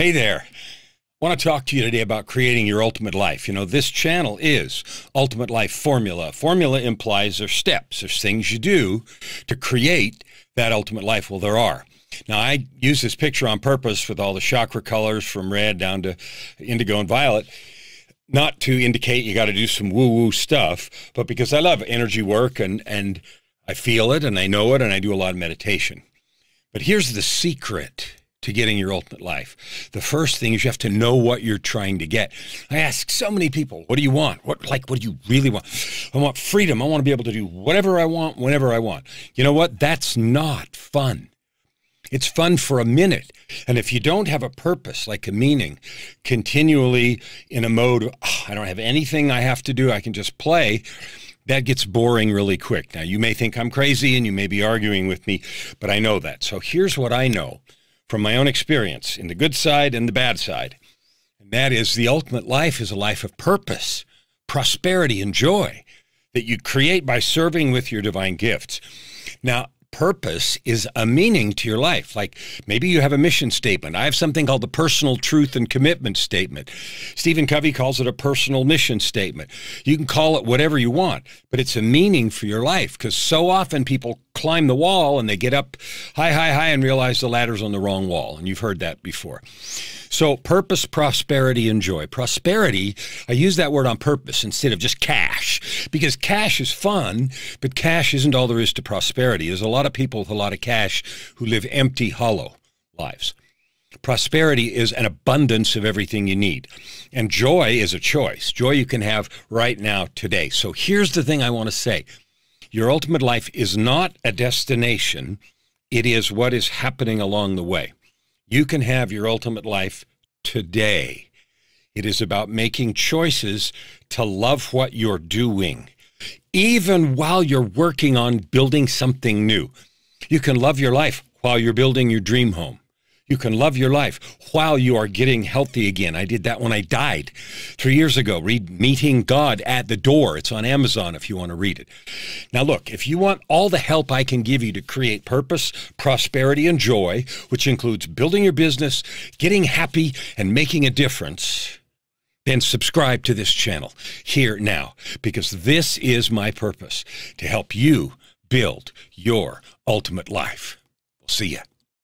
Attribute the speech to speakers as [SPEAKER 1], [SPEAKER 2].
[SPEAKER 1] Hey there. I want to talk to you today about creating your ultimate life. You know, this channel is Ultimate Life Formula. Formula implies there's steps, there's things you do to create that ultimate life. Well, there are. Now, I use this picture on purpose with all the chakra colors from red down to indigo and violet, not to indicate you got to do some woo woo stuff, but because I love energy work and, and I feel it and I know it and I do a lot of meditation. But here's the secret to getting your ultimate life. The first thing is you have to know what you're trying to get. I ask so many people, what do you want? What like what do you really want? I want freedom. I want to be able to do whatever I want whenever I want. You know what? That's not fun. It's fun for a minute. And if you don't have a purpose, like a meaning, continually in a mode, oh, I don't have anything I have to do, I can just play, that gets boring really quick. Now, you may think I'm crazy and you may be arguing with me, but I know that. So here's what I know from my own experience in the good side and the bad side. And that is the ultimate life is a life of purpose, prosperity, and joy that you create by serving with your divine gifts. Now, purpose is a meaning to your life. Like maybe you have a mission statement. I have something called the personal truth and commitment statement. Stephen Covey calls it a personal mission statement. You can call it whatever you want, but it's a meaning for your life because so often people climb the wall and they get up high, high, high and realize the ladder's on the wrong wall. And you've heard that before. So purpose, prosperity, and joy. Prosperity, I use that word on purpose instead of just cash because cash is fun, but cash isn't all there is to prosperity. There's a lot lot of people with a lot of cash who live empty, hollow lives. Prosperity is an abundance of everything you need. And joy is a choice. Joy you can have right now, today. So here's the thing I want to say your ultimate life is not a destination, it is what is happening along the way. You can have your ultimate life today. It is about making choices to love what you're doing even while you're working on building something new. You can love your life while you're building your dream home. You can love your life while you are getting healthy again. I did that when I died three years ago. Read Meeting God at the Door. It's on Amazon if you want to read it. Now, look, if you want all the help I can give you to create purpose, prosperity, and joy, which includes building your business, getting happy, and making a difference, then subscribe to this channel here now, because this is my purpose to help you build your ultimate life. We'll see you.